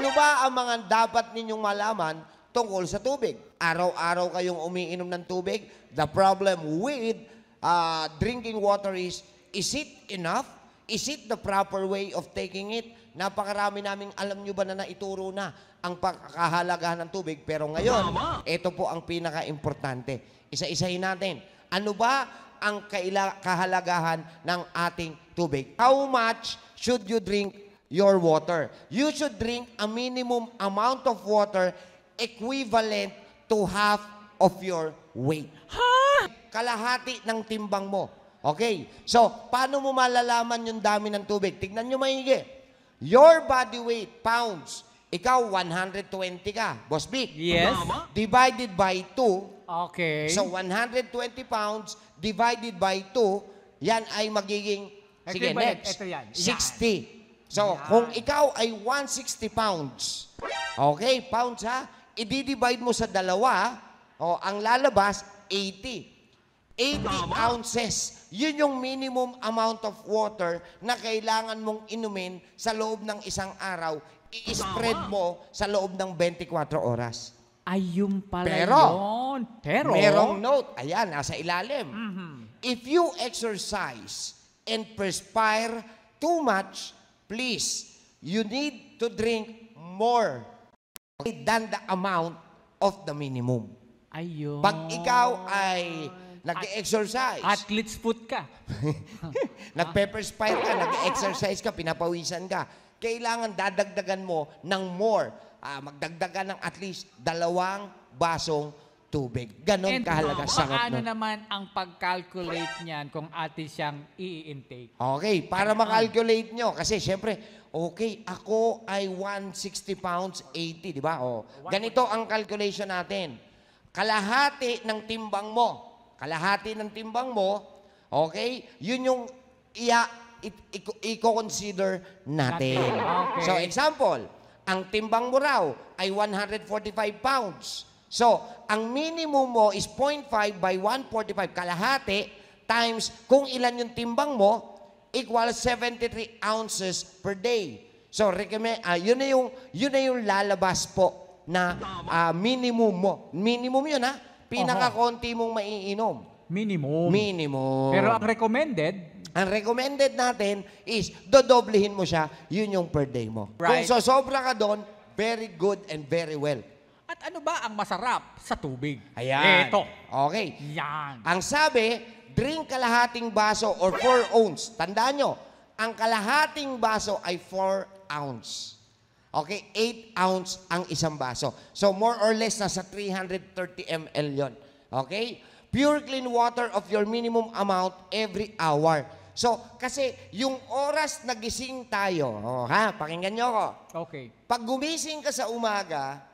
Ano ba ang mga dapat ninyong malaman tungkol sa tubig? Araw-araw kayong umiinom ng tubig. The problem with uh, drinking water is, is it enough? Is it the proper way of taking it? Napakarami naming alam nyo ba na naituro na ang pagkahalagahan ng tubig. Pero ngayon, ito po ang pinaka-importante. Isa-isahin natin. Ano ba ang kahalagahan ng ating tubig? How much should you drink your water. You should drink a minimum amount of water equivalent to half of your weight. Ha? Kalahati ng timbang mo. Okay? So, paano mo malalaman yung dami ng tubig? Tignan nyo maigi. Your body weight, pounds. Ikaw, 120 ka. Boss Big. Yes. Divided by 2. Okay. So, 120 pounds divided by 2, yan ay magiging, sige, next. Ito yan. 60. So, yeah. kung ikaw ay 160 pounds, okay, pounds ha, i-divide mo sa dalawa, oh, ang lalabas, 80. 80 Tama. ounces. Yun yung minimum amount of water na kailangan mong inumin sa loob ng isang araw. I-spread mo sa loob ng 24 oras. Ayun pala Pero, yun. Pero, merong note. Ayan, nasa ilalim. Mm-hmm. If you exercise and perspire too much, please, you need to drink more okay, than the amount of the minimum. Ayun. Pag ikaw ay nag-exercise. Athlete's foot ka. Nag-pepper spike ka, nag-exercise ka, pinapawisan ka. Kailangan dadagdagan mo ng more. Uh, magdagdagan ng at least dalawang basong tubig. Ganon And kahalaga sa ano Paano naman ang pag-calculate niyan kung ate siyang i-intake? Okay, para ma-calculate nyo. Kasi syempre, okay, ako ay 160 pounds 80, di ba? O, oh, ganito ang calculation natin. Kalahati ng timbang mo. Kalahati ng timbang mo, okay, yun yung iya, i-consider natin. Okay. So example, ang timbang mo raw ay 145 pounds. So, ang minimum mo is 0.5 by 145, kalahati, times kung ilan yung timbang mo, equals 73 ounces per day. So, recommend, uh, yun, na yung, yun na yung lalabas po na uh, minimum mo. Minimum yun, ha? Pinakakonti mong maiinom. Minimum. Minimum. Pero ang recommended, ang recommended natin is dodoblehin mo siya, yun yung per day mo. Right. Kung so sobra ka doon, very good and very well. At ano ba ang masarap sa tubig? Ayan. Ito. Okay. Yan. Ang sabi, drink kalahating baso or 4 ounce. Tandaan nyo, ang kalahating baso ay 4 ounce. Okay, 8 ounce ang isang baso. So more or less nasa 330 ml yon. Okay? Pure clean water of your minimum amount every hour. So, kasi yung oras na gising tayo, oh, ha, pakinggan nyo ko. Okay. Pag gumising ka sa umaga,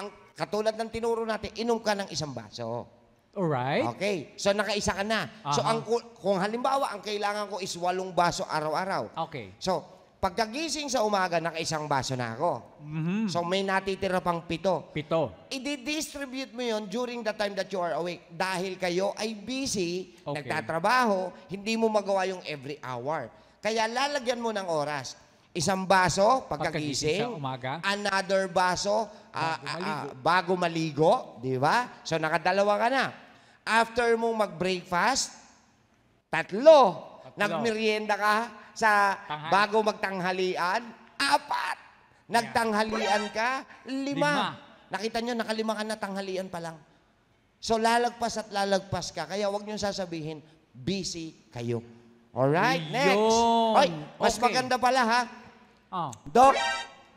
ang katulad ng tinuro natin, inom ka ng isang baso. Alright. Okay. So nakaisa ka na. So ang kung halimbawa ang kailangan ko is walong baso araw-araw. Okay. So pagkagising sa umaga nakaisang baso na ako. Mhm. So may natitira pang pito. Pito. I-distribute mo yon during the time that you are awake dahil kayo ay busy, Okay. nagtatrabaho, hindi mo magawa yung every hour. Kaya lalagyan mo ng oras. Isang baso pagkagising, umaga. another baso ah, ah, ah, bago maligo, di ba? So nakadalawa ka na. After mong mag-breakfast, tatlo. nagmeryenda ka sa Tanghali. bago magtanghalian, apat. Nagtanghalian ka, lima. Nakita nyo, nakalima ka na tanghalian pa lang. So lalagpas at lalagpas ka. Kaya wag nyo sasabihin, busy kayo. Alright, next. Yun. Oy, mas Okay. maganda pala ha. Oh. Doc,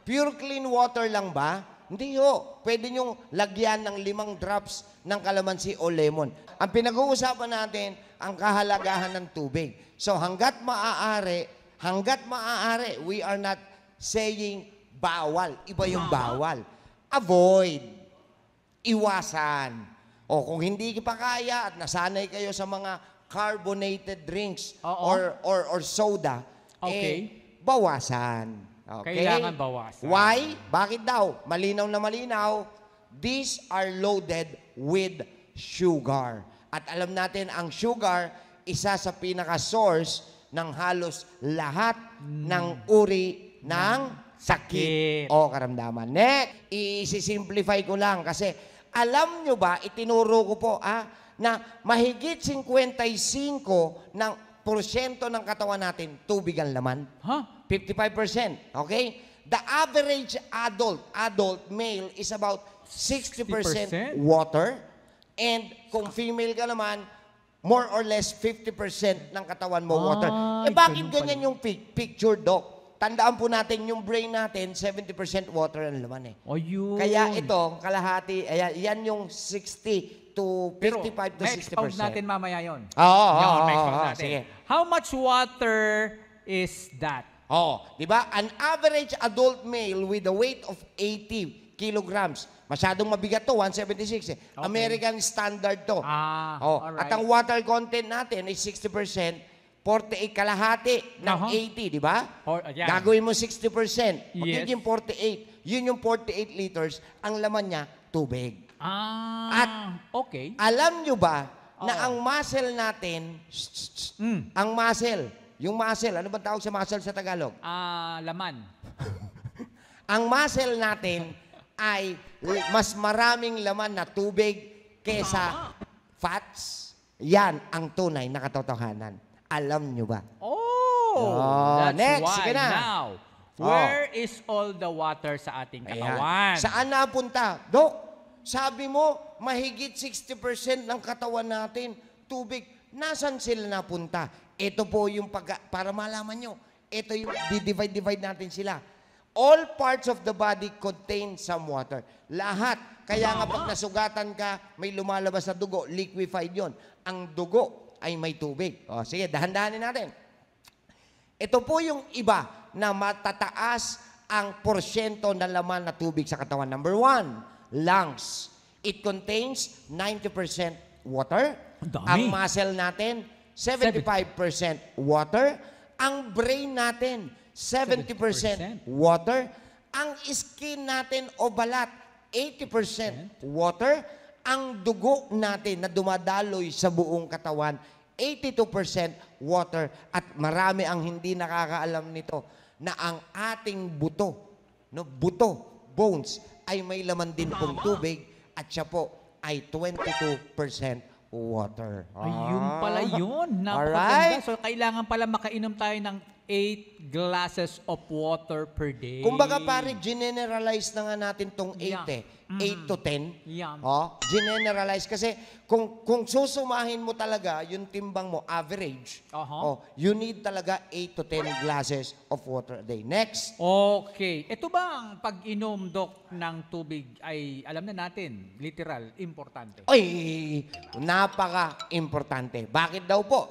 pure clean water lang ba? Hindi ho. Pwede nyong lagyan ng limang drops ng kalamansi o lemon. Ang pinag-uusapan natin, ang kahalagahan ng tubig. So hanggat maaari, hanggat maaari, we are not saying bawal. Iba yung bawal. Avoid. Iwasan. O kung hindi pa kaya at nasanay kayo sa mga carbonated drinks Oo. or, or, or soda, Okay. eh, bawasan. Okay? Kailangan bawasan. Why? Bakit daw? Malinaw na malinaw, these are loaded with sugar. At alam natin, ang sugar, isa sa pinaka-source ng halos lahat mm. ng uri ng sakit, o karamdaman. Next, isisimplify ko lang kasi alam nyo ba, itinuro ko po, ah, na mahigit 55 ng porsyento ng katawan natin tubig ang laman. Ha? Huh? 55%. Okay? The average adult, adult male is about 60%, 60%? water. And kung female ka naman, more or less 50% ng katawan mo ah, water. Eh bakit ganyan yung pic- picture, Doc? Tandaan po natin, yung brain natin, 70% water ang laman eh. Ayun. Kaya ito, kalahati, ayan, yan yung 60 to 55 Pero, to 60%. Pero, natin mamaya yon. Oo, oh, oo, oh, oh, oh, oh, sige. How much water is that? Oh, 'di ba? An average adult male with a weight of 80 kilograms. Masyadong mabigat to, 176. Eh. Okay. American standard to. Ah, oh, alright. At ang water content natin ay 60%. 48 kalahati ng uh-huh. 80, di ba? Or, uh, Gagawin mo 60%. Yes. Magiging 48. Yun yung 48 liters. Ang laman niya, tubig. Ah, At okay. alam nyo ba oh. na ang muscle natin, mm. ang muscle, yung muscle, ano ba tawag sa muscle sa Tagalog? Ah, laman. Ang muscle natin ay mas maraming laman na tubig kesa fats. Yan ang tunay na katotohanan. Alam nyo ba? Oh! oh that's next, why. Sige na. Now, oh. where oh. is all the water sa ating katawan? Ayan. Saan napunta? Dok, sabi mo, mahigit 60% ng katawan natin, tubig. Nasaan sila napunta? ito po yung pag, para malaman nyo, ito yung di-divide-divide natin sila. All parts of the body contain some water. Lahat. Kaya nga pag nasugatan ka, may lumalabas na dugo, liquefied yon. Ang dugo ay may tubig. O, sige, dahan-dahanin natin. Ito po yung iba na matataas ang porsyento na laman na tubig sa katawan. Number one, lungs. It contains 90% water. Ang muscle natin, 75% water. Ang brain natin, 70% water. Ang skin natin o balat, 80% water. Ang dugo natin na dumadaloy sa buong katawan, 82% water. At marami ang hindi nakakaalam nito na ang ating buto, no, buto, bones, ay may laman din pong tubig at siya po ay 22% water. Ayun ah. pala yun. Napakaganda. So, kailangan pala makainom tayo ng 8 glasses of water per day. Kumbaga pare, generalize na nga natin tong 8 Yeah. eh. 8 to 10. Yeah. Oh, generalize kasi kung kung susumahin mo talaga yung timbang mo average. Uh-huh. Oh, you need talaga 8 to 10 glasses of water a day. Next. Okay. Ito ba ang pag-inom dok ng tubig ay alam na natin, literal importante. Oy, napaka-importante. Bakit daw po?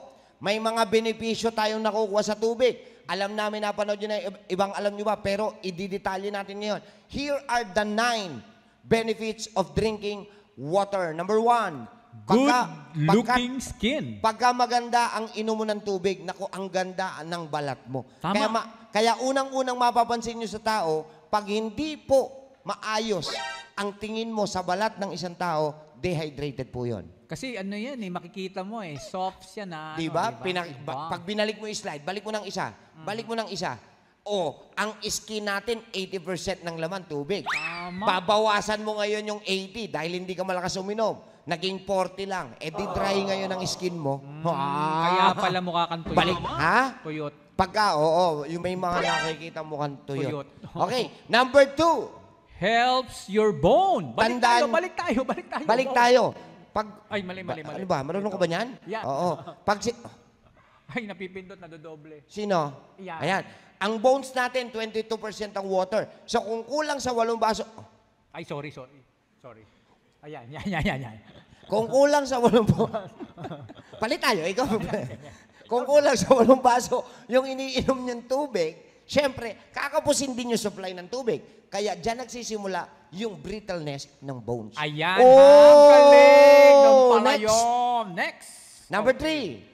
May mga benepisyo tayong nakukuha sa tubig. Alam namin, napanood nyo na ibang alam niyo ba, pero ididetalye natin ngayon. Here are the nine benefits of drinking water. Number one, good-looking skin. Pagka maganda ang inom ng tubig, nako ang ganda ng balat mo. Tama. Kaya, ma, kaya unang-unang mapapansin nyo sa tao, pag hindi po maayos ang tingin mo sa balat ng isang tao, dehydrated po yon. Kasi ano yan eh, makikita mo eh, soft siya na. Diba? Ano, diba? Pina- ba- pag binalik mo yung slide, balik mo ng isa, mm. balik mo ng isa, o, ang skin natin, 80% ng laman tubig. Tama. Babawasan mo ngayon yung 80 dahil hindi ka malakas uminom. Naging 40 lang. E di ah. dry ngayon ang skin mo. Hmm, ah. Kaya pala mukha kang tuyot. Balik, ha? Tuyot. Pagka, ah, oo, yung may mga nakikita mukhang tuyot. Tuyot. Okay, number two. Helps your bone. Balik Tandaan- tayo, balik tayo, balik tayo. Balik tayo. Pag, Ay, mali, mali, mali. ano ba? Marunong ko ba niyan? Yeah. Oo. Pag, si- Ay, napipindot, nadodoble. Sino? Yan. Ayan. Ang bones natin, 22% ang water. So kung kulang sa walong baso, oh. Ay, sorry, sorry. Sorry. Ayan, yan, yan, yan, yan. kung kulang sa walong baso, palit tayo, ikaw. kung kulang sa walong baso, yung iniinom niyong tubig, syempre, kakapusin din yung supply ng tubig. Kaya dyan nagsisimula yung brittleness ng bones. Ayan, oh, Oh, ma'am. Galing. Ng pala next. Next. Number three,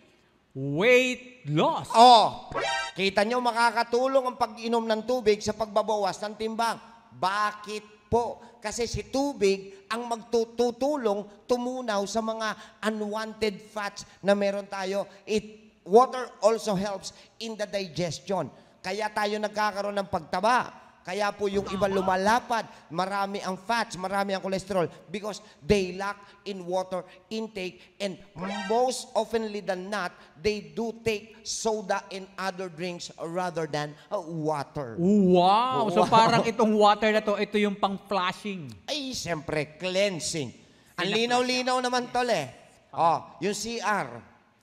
weight loss. Oh, kita nyo makakatulong ang pag-inom ng tubig sa pagbabawas ng timbang. Bakit po? Kasi si tubig ang magtutulong tumunaw sa mga unwanted fats na meron tayo. It, water also helps in the digestion. Kaya tayo nagkakaroon ng pagtaba kaya po yung iba lumalapad, marami ang fats, marami ang cholesterol because they lack in water intake and most oftenly than not, they do take soda and other drinks rather than uh, water. Wow! wow. So parang itong water na to, ito yung pang-flushing. Ay, siyempre, cleansing. Ang linaw-linaw naman tol eh. Oh, yung CR.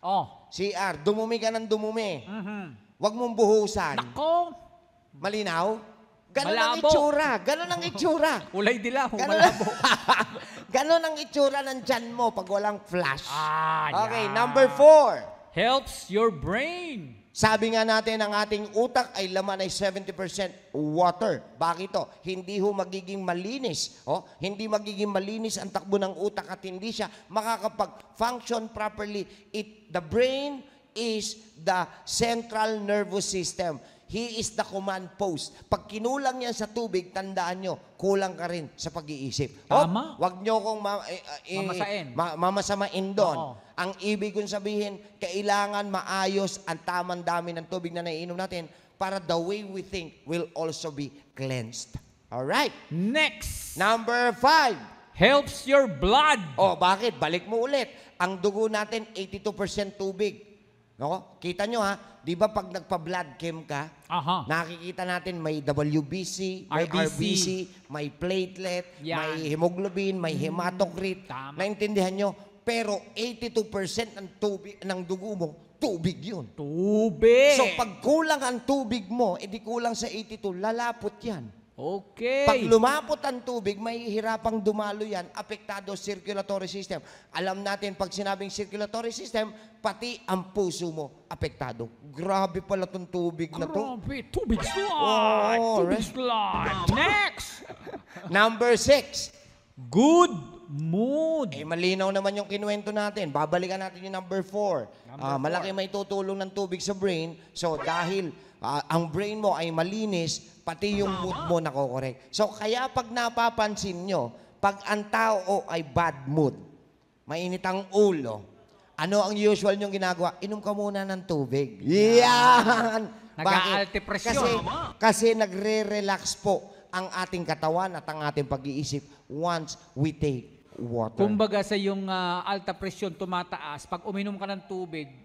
Oh. CR, dumumi ka ng dumumi. Mm-hmm. Huwag mong buhusan. Nako! Malinaw? Ganun ang itsura. Ganun ang itsura. Kulay dilaw, Ganun, malabo. ganun ang itsura ng tiyan mo pag walang flash. Ah, Okay, yeah. number four. Helps your brain. Sabi nga natin, ang ating utak ay laman ay 70% water. Bakit to? Hindi ho magiging malinis. Oh? Hindi magiging malinis ang takbo ng utak at hindi siya makakapag-function properly. It, the brain is the central nervous system. He is the command post. Pag kinulang yan sa tubig, tandaan nyo, kulang ka rin sa pag-iisip. Tama. Oh, wag nyo kong ma- eh, eh, eh, mamasain. Ma- mamasamain doon. Oo. Ang ibig kong sabihin, kailangan maayos ang tamang dami ng tubig na naiinom natin para the way we think will also be cleansed. All right. Next. Number five. Helps your blood. Oh, bakit? Balik mo ulit. Ang dugo natin, 82% tubig. No? Kita nyo ha, Di ba pag nagpa-blood chem ka, Aha. nakikita natin may WBC, may RBC, RBC may platelet, Yan. may hemoglobin, may hematocrit. Mm, tama. Naintindihan nyo? Pero 82% ng, tubig, ng dugo mo, tubig yun. Tubig! So pag kulang ang tubig mo, edi eh, kulang sa 82, lalapot yan. Okay. Pag lumapot ang tubig, may hirapang dumalo yan. Apektado circulatory system. Alam natin, pag sinabing circulatory system, pati ang puso mo, apektado. Grabe pala tong tubig Grabe. na to. Grabe, tubig slime. Oh, tubig slime. Next! Number six. Good mood. Eh, malinaw naman yung kinuwento natin. Babalikan natin yung number four. Number uh, malaki four. may tutulong ng tubig sa brain. So, dahil uh, ang brain mo ay malinis, pati yung mood mo nakokorek. So kaya pag napapansin nyo, pag ang tao ay bad mood, mainit ang ulo, ano ang usual nyong ginagawa? Inom ka muna ng tubig. Yan! Nag-aaltipresyon. Kasi, kasi nagre-relax po ang ating katawan at ang ating pag-iisip once we take water. Kumbaga sa yung uh, alta presyon tumataas, pag uminom ka ng tubig,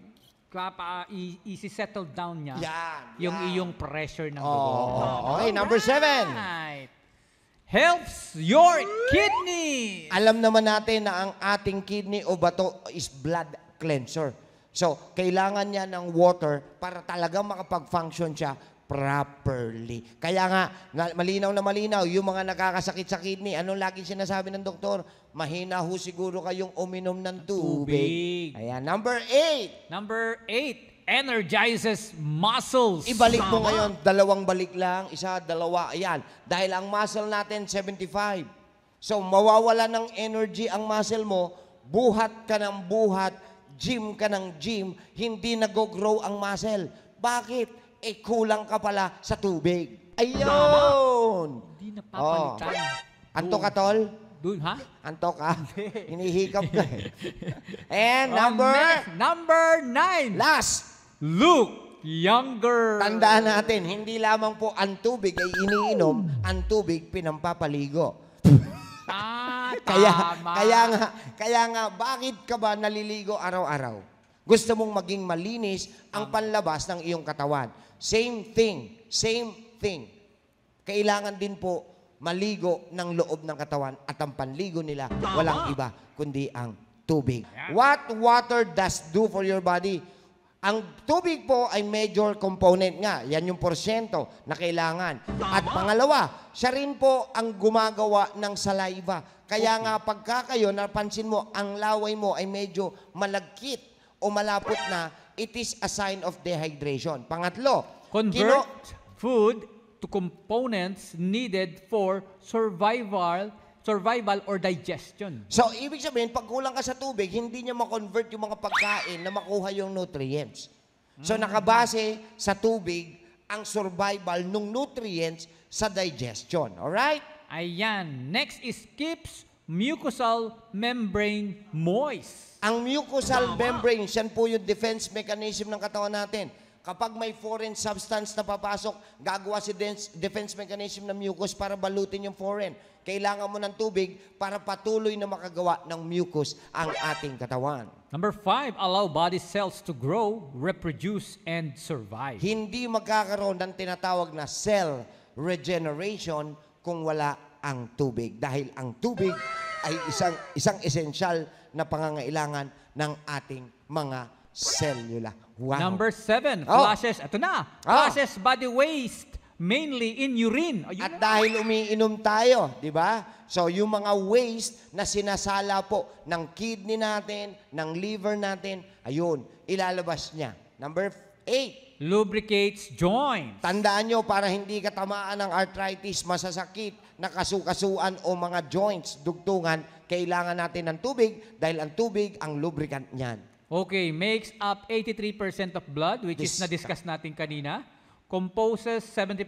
klapa, ah, i- isi-settle down niya Yan, yung yan. iyong pressure ng dugo. Oh, okay, number seven. Helps your kidney. Alam naman natin na ang ating kidney o bato is blood cleanser. So, kailangan niya ng water para talaga makapag-function siya properly. Kaya nga, malinaw na malinaw, yung mga nakakasakit sa kidney, anong lagi sinasabi ng doktor? Mahina ho siguro kayong uminom ng tubig. Ayan, number eight. Number eight, energizes muscles. Ibalik mo ngayon, dalawang balik lang, isa, dalawa, ayan. Dahil ang muscle natin, 75. So, mawawala ng energy ang muscle mo, buhat ka ng buhat, gym ka ng gym, hindi nag-grow ang muscle. Bakit? Eh, kulang ka pala sa tubig. Ayun! Hindi napapalitan. Oh. Anto ka, tol? Doon, ha? Antok ka. Ah. Hinihikap ka eh. And number? next, number nine. Last. Luke, younger. Tandaan natin, hindi lamang po ang tubig ay iniinom, ang tubig pinampapaligo. ah, kaya, tama. Kaya nga, kaya nga, bakit ka ba naliligo araw-araw? Gusto mong maging malinis ang panlabas ng iyong katawan. Same thing, same thing. Kailangan din po maligo ng loob ng katawan at ang panligo nila walang iba kundi ang tubig. What water does do for your body? Ang tubig po ay major component nga. Yan yung porsyento na kailangan. At pangalawa, siya rin po ang gumagawa ng saliva. Kaya nga pagka kayo, napansin mo, ang laway mo ay medyo malagkit o malapot na, it is a sign of dehydration. Pangatlo, Convert kino- food to components needed for survival survival or digestion. So, ibig sabihin, pag kulang ka sa tubig, hindi niya ma-convert yung mga pagkain na makuha yung nutrients. So, mm. nakabase sa tubig ang survival ng nutrients sa digestion. Alright? Ayan. Next is keeps mucosal membrane moist. Ang mucosal membrane, yan po yung defense mechanism ng katawan natin. Kapag may foreign substance na papasok, gagawa si defense mechanism ng mucus para balutin yung foreign. Kailangan mo ng tubig para patuloy na makagawa ng mucus ang ating katawan. Number five, allow body cells to grow, reproduce, and survive. Hindi magkakaroon ng tinatawag na cell regeneration kung wala ang tubig. Dahil ang tubig ay isang, isang essential na pangangailangan ng ating mga cellula. Wow. Number seven, oh. flashes. Ito na. Oh. Flashes body waste, mainly in urine. Ayun At na. dahil umiinom tayo, di ba? So, yung mga waste na sinasala po ng kidney natin, ng liver natin, ayun, ilalabas niya. Number eight. Lubricates joints. Tandaan nyo para hindi katamaan ng arthritis, masasakit, nakasukasuan o mga joints, dugtungan, kailangan natin ng tubig dahil ang tubig ang lubricant niyan. Okay, makes up 83% of blood, which Dis- is na-discuss natin kanina. Composes 75%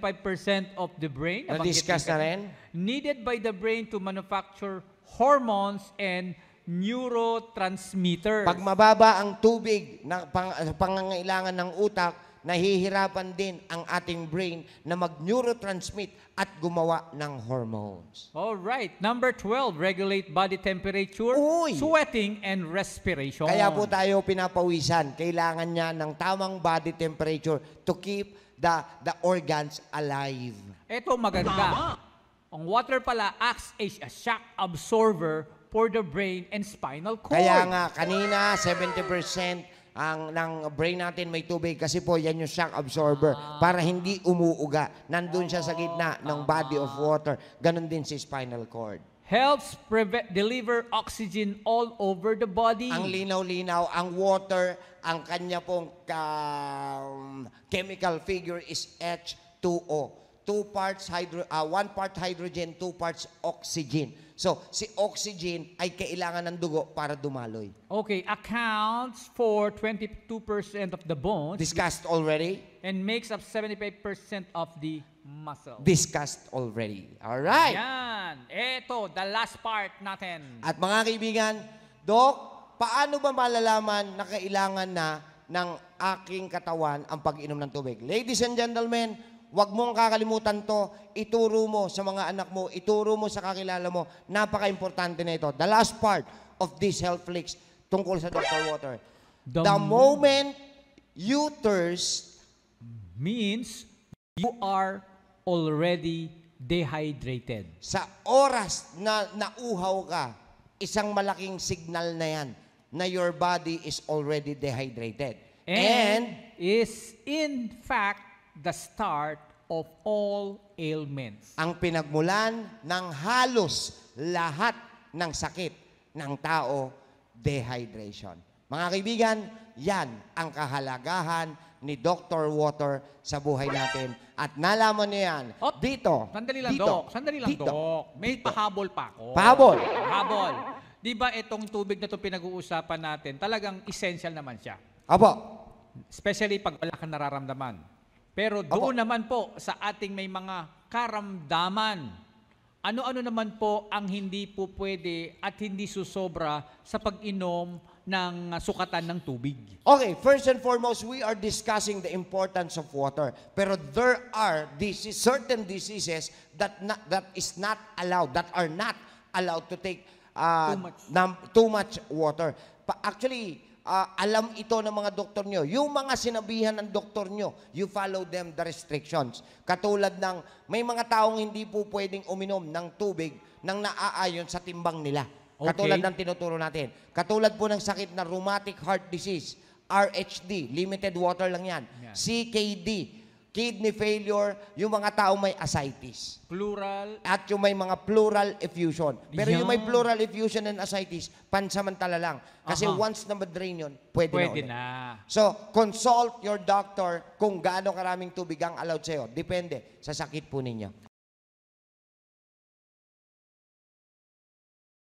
of the brain. Na-discuss na rin? Needed by the brain to manufacture hormones and neurotransmitters. Pag mababa ang tubig na pang, pangangailangan ng utak, nahihirapan din ang ating brain na mag-neurotransmit at gumawa ng hormones. All right. Number 12, regulate body temperature, Uy! sweating, and respiration. Kaya po tayo pinapawisan. Kailangan niya ng tamang body temperature to keep the the organs alive. Ito maganda. Ang water pala acts as a shock absorber for the brain and spinal cord. Kaya nga, kanina 70% ang ng brain natin may tubig kasi po yan yung shock absorber para hindi umuuga. Nandun siya sa gitna ng body of water. Ganon din si spinal cord. Helps prevent, deliver oxygen all over the body. Ang linaw-linaw, ang water, ang kanya pong um, chemical figure is H2O two parts hydro, uh, one part hydrogen, two parts oxygen. So, si oxygen ay kailangan ng dugo para dumaloy. Okay, accounts for 22% of the bones. Discussed already. And makes up 75% of the muscle. Discussed already. All right. Yan. Ito, the last part natin. At mga kaibigan, Dok, paano ba malalaman na kailangan na ng aking katawan ang pag-inom ng tubig? Ladies and gentlemen, Huwag mong kakalimutan to. Ituro mo sa mga anak mo. Ituro mo sa kakilala mo. Napaka-importante na ito. The last part of this health flicks tungkol sa Dr. Water. The, the moment you thirst means you are already dehydrated. Sa oras na nauhaw ka, isang malaking signal na yan na your body is already dehydrated. And, and is in fact the start of all ailments. Ang pinagmulan ng halos lahat ng sakit ng tao, dehydration. Mga kaibigan, yan ang kahalagahan ni Dr. Water sa buhay natin. At nalaman niyo yan. Op, dito. Sandali lang, dito, Dok. Sandali lang, dito, Dok. May dito. pahabol pa ako. Pahabol? Pahabol. Di ba itong tubig na to pinag-uusapan natin, talagang essential naman siya. Apo. Especially pag wala kang nararamdaman. Pero doon Opo. naman po sa ating may mga karamdaman, ano-ano naman po ang hindi po pwede at hindi susobra sa pag-inom ng sukatan ng tubig. Okay, first and foremost, we are discussing the importance of water. Pero there are disease, certain diseases that not, that is not allowed, that are not allowed to take uh, too, much. too much water. Pa actually, uh, alam ito ng mga doktor nyo. Yung mga sinabihan ng doktor nyo, you follow them the restrictions. Katulad ng may mga taong hindi po pwedeng uminom ng tubig nang naaayon sa timbang nila. Okay. Katulad ng tinuturo natin. Katulad po ng sakit na rheumatic heart disease, RHD, limited water lang yan, yeah. CKD, kidney failure, yung mga tao may ascites. Plural. At yung may mga plural effusion. Pero yeah. yung may plural effusion and ascites, pansamantala lang. Kasi uh-huh. once na madrain yun, pwede, pwede na, na. So, consult your doctor kung gaano karaming tubig ang allowed sa'yo. Depende sa sakit po ninyo.